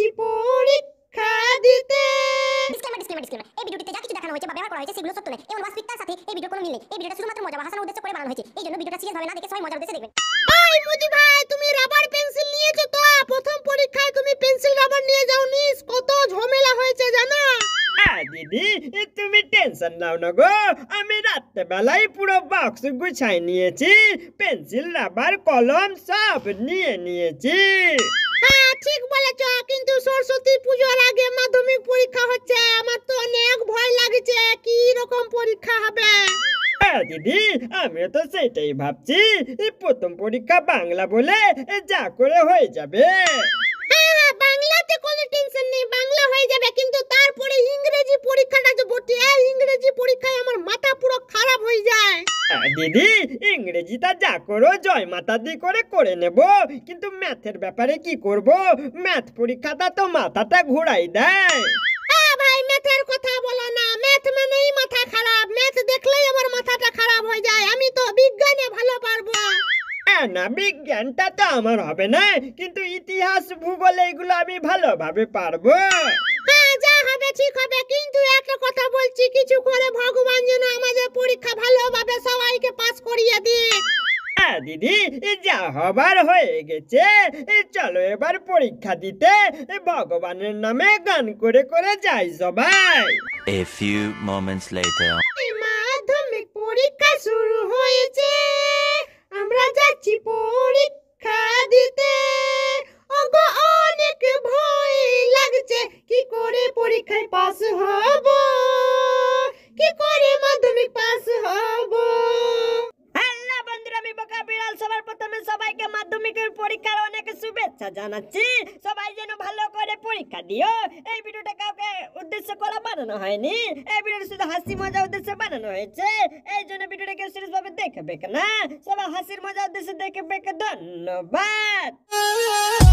যাচ্ছি পরীক্ষা দিতে ডিসক্লেমার ডিসক্লেমার ডিসক্লেমার করা হয়েছে সেগুলো সত্য নয় এবং বানানো হয়েছে এই জন্য ভিডিওটা সিরিয়াস ভাই তুমি রাবার পেন্সিল নিয়েছো তো প্রথম পরীক্ষায় তুমি পেন্সিল রাবার নিয়ে যাওনি কত ঝামেলা হয়েছে জানো হ্যাঁ, দিদি তুমি টেনশন নাও না গো আমি রাত্রেবেলায় পুরো বক্স গুছাই নিয়েছি পেন্সিল রাবার কলম সব নিয়ে নিয়েছি ঠিক বলেছ কিন্তু সরস্বতী পুজোর আগে মাধ্যমিক পরীক্ষা হচ্ছে আমার তো অনেক ভয় লাগছে কি রকম পরীক্ষা হবে দিদি আমি তো সেটাই ভাবছি প্রথম পরীক্ষা বাংলা বলে যা করে হয়ে যাবে ইংরেজি পরীক্ষায় আমার মাথা পুরো খারাপ হয়ে যায় হ্যাঁ, দিদি ইংরেজিটা যা করো জয় মাতা দি করে করে নেব কিন্তু ম্যাথের ব্যাপারে কি করব ম্যাথ পরীক্ষাটা তো মাথাটা ঘোরাই দেয় হ্যাঁ ভাই ম্যাথের কথা বলো না ম্যাথ মানেই মাথা খারাপ ম্যাথ দেখলেই আমার মাথাটা খারাপ হয়ে যায় আমি তো বিজ্ঞানে ভালো পারবো হ্যাঁ না বিজ্ঞানটা তো আমার হবে না কিন্তু ইতিহাস ভূগোল এগুলো আমি ভালোভাবে পারবো পরীক্ষা ভালোভাবে সবাইকে পাস করিয়ে দিক দিদি যা হবার হয়ে গেছে চলো এবার পরীক্ষা দিতে ভগবানের নামে গান করে করে যাই সবাই A few moments later. মাধ্যমিক পরীক্ষা শুরু হয়েছে আমরা যাচ্ছি পরীক্ষার অনেক শুভেচ্ছা জানাচ্ছি সবাই যেন ভালো করে পরীক্ষা দিও এই ভিডিওটা কাউকে উদ্দেশ্য করা বানানো হয়নি এই ভিডিওটা শুধু হাসি মজা উদ্দেশ্যে বানানো হয়েছে এই জন্য ভিডিওটা কেউ সিরিয়াসভাবে দেখবে না সবাই হাসির মজা উদ্দেশ্যে দেখবে ধন্যবাদ